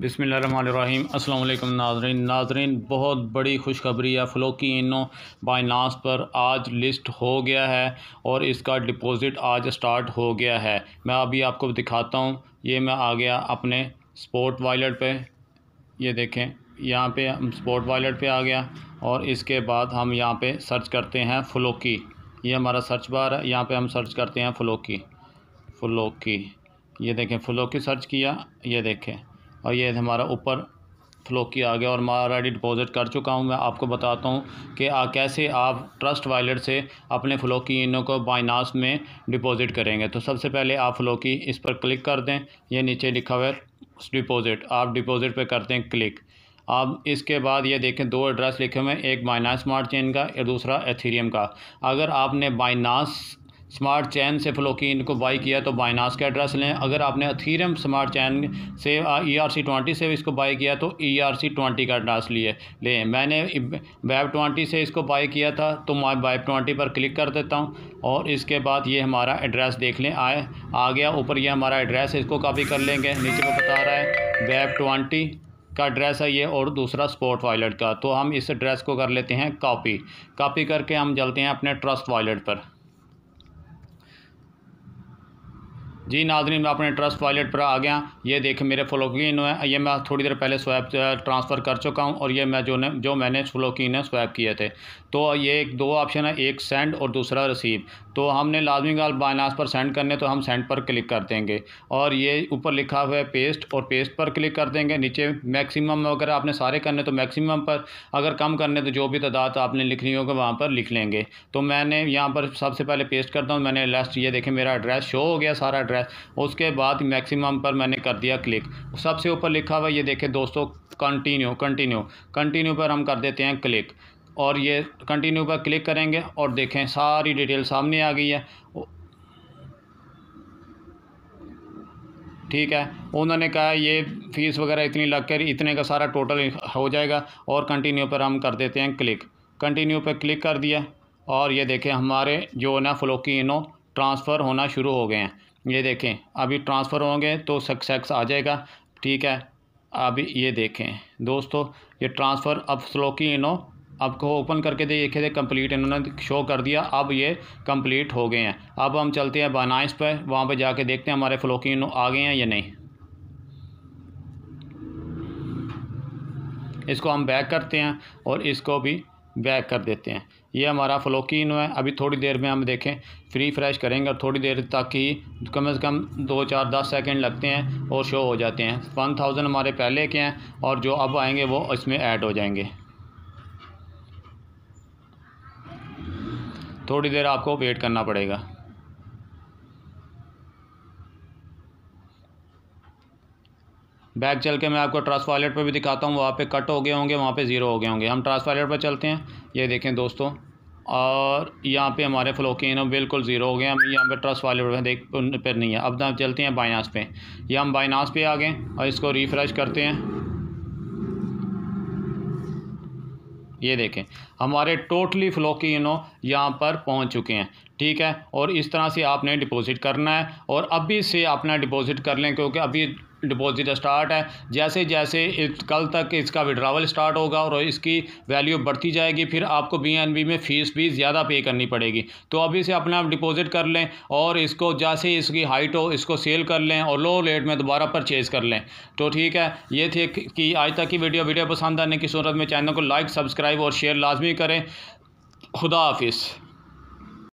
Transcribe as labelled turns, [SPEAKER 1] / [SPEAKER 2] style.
[SPEAKER 1] बिसमीम अल्लाम नाजरन नाजरन बहुत बड़ी खुशखबरी है फ़्लोकी इनो बाइनास पर आज लिस्ट हो गया है और इसका डिपॉज़िट आज स्टार्ट हो गया है मैं अभी आपको दिखाता हूँ ये मैं आ गया अपने स्पोर्ट वॉलेट पे ये देखें यहाँ पे हम स्पोर्ट वॉलेट पे आ गया और इसके बाद हम यहाँ पे सर्च करते हैं फ़्लोकी ये हमारा सर्च बार है यहाँ पर हम सर्च करते हैं फ़्लोकी फ़्लोकी ये देखें फ़्लोकी सर्च किया ये देखें और ये हमारा ऊपर फ्लो आ गया और ऑलरेडी डिपॉज़िट कर चुका हूँ मैं आपको बताता हूँ कि आ, कैसे आप ट्रस्ट वॉलेट से अपने फ्लो की इनों को बाइनास में डिपॉज़िट करेंगे तो सबसे पहले आप फ्लो की इस पर क्लिक कर दें ये नीचे लिखा हुआ है डिपॉज़िट आप डिपॉज़िट पर करते हैं क्लिक अब इसके बाद ये देखें दो एड्रेस लिखे हुए हैं एक बाइनास स्मार्ट चेन का और दूसरा एथीरियम का अगर आपने बाइनास स्मार्ट चैन से फ्लोकिन को इनको बाई किया तो बाइनास का एड्रेस लें अगर आपने अथीरम स्मार्ट चैन से ई आर सी ट्वेंटी से इसको बाई किया तो ई आर सी ट्वेंटी का एड्रेस लिए लें मैंने वेब ट्वेंटी से इसको बाई किया था तो मैं वेब ट्वेंटी पर क्लिक कर देता हूँ और इसके बाद ये हमारा एड्रेस देख लें आए आ गया ऊपर ये हमारा एड्रेस है इसको कापी कर लेंगे नीचे को बता रहा है वेब ट्वेंटी का एड्रेस है ये और दूसरा स्पोर्ट वॉलेट का तो हम इस एड्रेस को कर लेते हैं कापी कापी करके हम चलते हैं अपने ट्रस्ट वॉलेट पर जी नाजरीन मैं अपने ट्रस्ट वॉलेट पर आ गया ये देखें मेरे फ्लोकिन है ये मैं थोड़ी देर पहले स्वैप ट्रांसफ़र कर चुका हूँ और ये मैं जो ने जो मैंने फ्लोकिन है स्वैप किए थे तो ये एक दो ऑप्शन है एक सेंड और दूसरा रिसीव तो हमने लाजमी गाल बाइनास पर सेंड करने तो हम सेंड पर क्लिक कर देंगे और ये ऊपर लिखा हुआ है पेस्ट और पेस्ट पर क्लिक कर देंगे नीचे मैक्सिमम अगर आपने सारे करने तो मैक्सिमम पर अगर कम करने तो जो भी तादाद आपने लिखनी होगी वहाँ पर लिख लेंगे तो मैंने यहाँ पर सबसे पहले पेस्ट करता हूँ मैंने लास्ट ये देखें मेरा एड्रेस शो हो गया सारा एड्रेस एड्रेस उसके बाद मैक्सिमम पर मैंने कर दिया क्लिक सबसे ऊपर लिखा हुआ ये देखें दोस्तों कंटिन्यू कंटिन्यू कंटिन्यू पर हम कर देते हैं क्लिक और ये कंटिन्यू पर क्लिक करेंगे और देखें सारी डिटेल सामने आ गई है ठीक है उन्होंने कहा ये फ़ीस वगैरह इतनी लग कर इतने का सारा टोटल हो जाएगा और कंटिन्यू पर हम कर देते हैं क्लिक कंटिन्यू पर क्लिक कर दिया और ये देखें हमारे जो ना फ्लोकिनो ट्रांसफ़र होना शुरू हो गए हैं ये देखें अभी ट्रांसफ़र होंगे तो सक्सेस आ जाएगा ठीक है अभी ये देखें दोस्तों ये ट्रांसफ़र अब स्लो की इन्हों अब को ओपन करके देखे थे कंप्लीट इन्होंने शो कर दिया अब ये कंप्लीट हो गए हैं अब हम चलते हैं बनाइस पर वहाँ पर जाके देखते हैं हमारे फ्लोकी इनो आ गए हैं या नहीं इसको हम बैक करते हैं और इसको भी बैक कर देते हैं ये हमारा फ्लोकिन है अभी थोड़ी देर में हम देखें फ्री फ्रेश करेंगे और थोड़ी देर तक ही कम से कम दो चार दस सेकंड लगते हैं और शो हो जाते हैं वन थाउजेंड हमारे पहले के हैं और जो अब आएंगे वो इसमें ऐड हो जाएंगे थोड़ी देर आपको वेट करना पड़ेगा बैक चल के मैं आपको ट्रांस वालेट पर भी दिखाता हूँ वहाँ पे कट हो गए होंगे वहाँ पे ज़ीरो हो गए होंगे हम ट्रांस वालेट पर चलते हैं ये देखें दोस्तों और यहाँ पे हमारे फ्लोकिन बिल्कुल ज़ीरो हो गए हम यहाँ पे ट्रस्ट वाले पर देख पर नहीं है अब ना चलते हैं बाइनास पे ये हम बाइनास पे आ गए और इसको रिफ़्रेश करते हैं ये देखें हमारे टोटली फ्लोकी इनो यहाँ पर पहुँच चुके हैं ठीक है और इस तरह से आपने डिपॉजिट करना है और अभी से अपना डिपॉजिट कर लें क्योंकि अभी डिपॉजिट स्टार्ट है जैसे जैसे इस कल तक इसका विड्रावल स्टार्ट होगा और इसकी वैल्यू बढ़ती जाएगी फिर आपको बी में फ़ीस भी ज़्यादा पे करनी पड़ेगी तो अभी से अपना आप डिपॉजिट कर लें और इसको जैसे इसकी हाइट हो इसको सेल कर लें और लो रेट में दोबारा परचेज कर लें तो ठीक है ये थे कि आज तक की वीडियो वीडियो पसंद आने की सूरत में चैनल को लाइक सब्सक्राइब और शेयर लाजमी करें खुदा हाफिज़